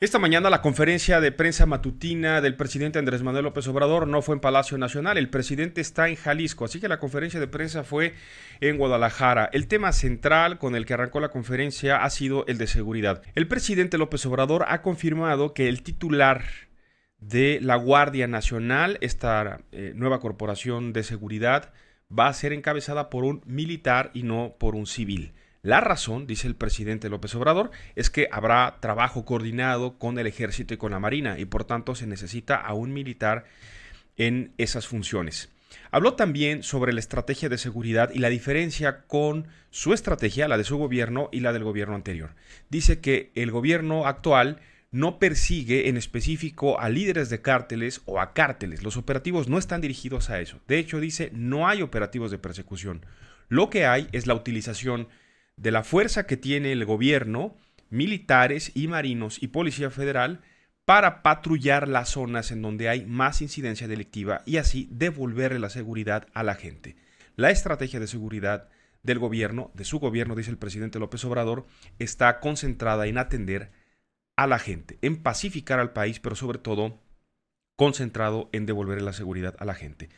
Esta mañana la conferencia de prensa matutina del presidente Andrés Manuel López Obrador no fue en Palacio Nacional, el presidente está en Jalisco, así que la conferencia de prensa fue en Guadalajara. El tema central con el que arrancó la conferencia ha sido el de seguridad. El presidente López Obrador ha confirmado que el titular de la Guardia Nacional, esta eh, nueva corporación de seguridad, va a ser encabezada por un militar y no por un civil. La razón, dice el presidente López Obrador, es que habrá trabajo coordinado con el ejército y con la marina y por tanto se necesita a un militar en esas funciones. Habló también sobre la estrategia de seguridad y la diferencia con su estrategia, la de su gobierno y la del gobierno anterior. Dice que el gobierno actual no persigue en específico a líderes de cárteles o a cárteles. Los operativos no están dirigidos a eso. De hecho, dice, no hay operativos de persecución. Lo que hay es la utilización de la fuerza que tiene el gobierno, militares y marinos y policía federal para patrullar las zonas en donde hay más incidencia delictiva y así devolverle la seguridad a la gente. La estrategia de seguridad del gobierno, de su gobierno, dice el presidente López Obrador, está concentrada en atender a la gente, en pacificar al país, pero sobre todo concentrado en devolver la seguridad a la gente.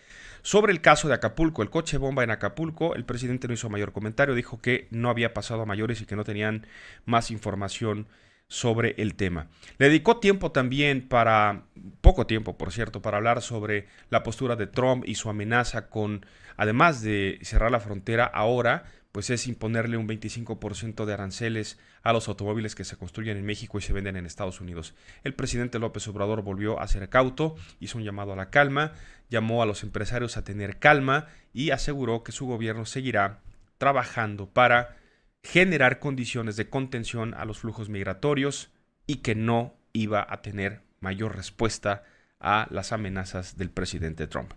Sobre el caso de Acapulco, el coche bomba en Acapulco, el presidente no hizo mayor comentario, dijo que no había pasado a mayores y que no tenían más información sobre el tema. Le dedicó tiempo también para, poco tiempo por cierto, para hablar sobre la postura de Trump y su amenaza con, además de cerrar la frontera ahora, pues es imponerle un 25% de aranceles a los automóviles que se construyen en México y se venden en Estados Unidos. El presidente López Obrador volvió a ser cauto, hizo un llamado a la calma, llamó a los empresarios a tener calma y aseguró que su gobierno seguirá trabajando para generar condiciones de contención a los flujos migratorios y que no iba a tener mayor respuesta a las amenazas del presidente Trump.